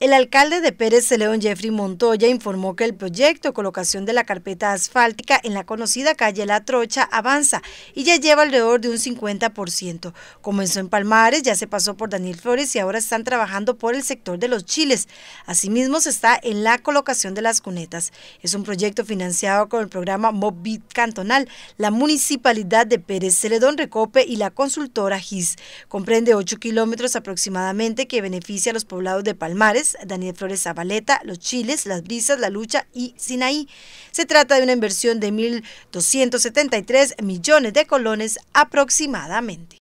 El alcalde de Pérez Celedón, Jeffrey Montoya, informó que el proyecto de colocación de la carpeta asfáltica en la conocida calle La Trocha avanza y ya lleva alrededor de un 50%. Comenzó en Palmares, ya se pasó por Daniel Flores y ahora están trabajando por el sector de los chiles. Asimismo, se está en la colocación de las cunetas. Es un proyecto financiado con el programa Mobbit Cantonal, la Municipalidad de Pérez Celedón Recope y la consultora GIS. Comprende 8 kilómetros aproximadamente que beneficia a los poblados de Palmares, Daniel Flores Zabaleta, Los Chiles, Las Brisas, La Lucha y Sinaí. Se trata de una inversión de 1.273 millones de colones aproximadamente.